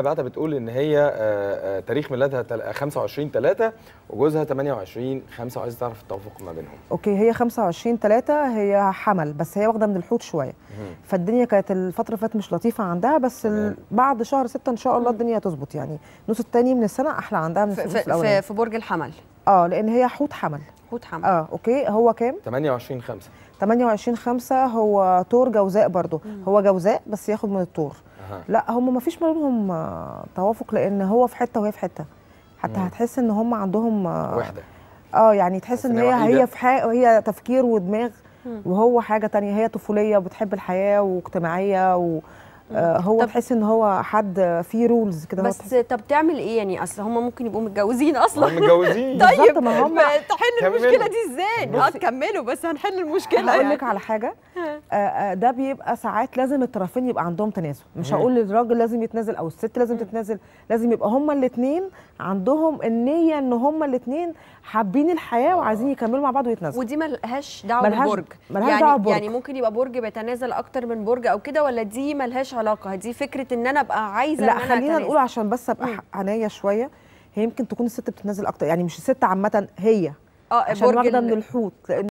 بعتها بتقول ان هي آه، آه، تاريخ ميلادها 25 3 آه، وجوزها 28 5 وعايزه تعرف التوافق ما بينهم اوكي هي 25 3 هي حمل بس هي واخده من الحوت شويه فالدنيا كانت الفتره اللي فاتت مش لطيفه عندها بس بعد شهر 6 ان شاء الله الدنيا تظبط يعني النص الثاني من السنه احلى عندها من النص في, في برج الحمل اه لان هي حوت حمل حوت حمل اه اوكي هو كام 28 5 28 5 هو تور جوزاء برضه هو جوزاء بس ياخد من التور لا هم ما فيش بينهم توافق لان هو في حته وهي في حته حتى مم. هتحس ان هم عندهم وحده اه يعني تحس ان هي هي في حاجه هي تفكير ودماغ مم. وهو حاجه تانية هي طفوليه وبتحب الحياه واجتماعيه و... آه، هو تحس ان هو حد فيه رولز كده بس طب تعمل ايه يعني اصل هم ممكن يبقوا متجوزين اصلا متجوزين طيب ما هم تحل المشكله دي ازاي اه كملوا بس هنحل المشكله يعني. هقول لك على حاجه آه، آه، ده بيبقى ساعات لازم الطرفين يبقى عندهم تنازل مش هقول للراجل لازم يتنازل او الست لازم تتنازل لازم يبقى هما الاثنين عندهم النيه ان هم الاثنين حابين الحياه آه. وعايزين يكملوا مع بعض ويتنازلوا ودي ملهاش دعوه ملهاش بالبرج ملهاش يعني دعوه برج. يعني ممكن يبقى برج بيتنازل اكتر من برج او كده ولا دي ملهاش علاقه دي فكره ان انا ابقى عايزه لا خلينا أتنازل. نقول عشان بس ابقى عنايه شويه هي يمكن تكون الست بتتنازل اكتر يعني مش الست عامه هي اه عشان برج من الحوت لان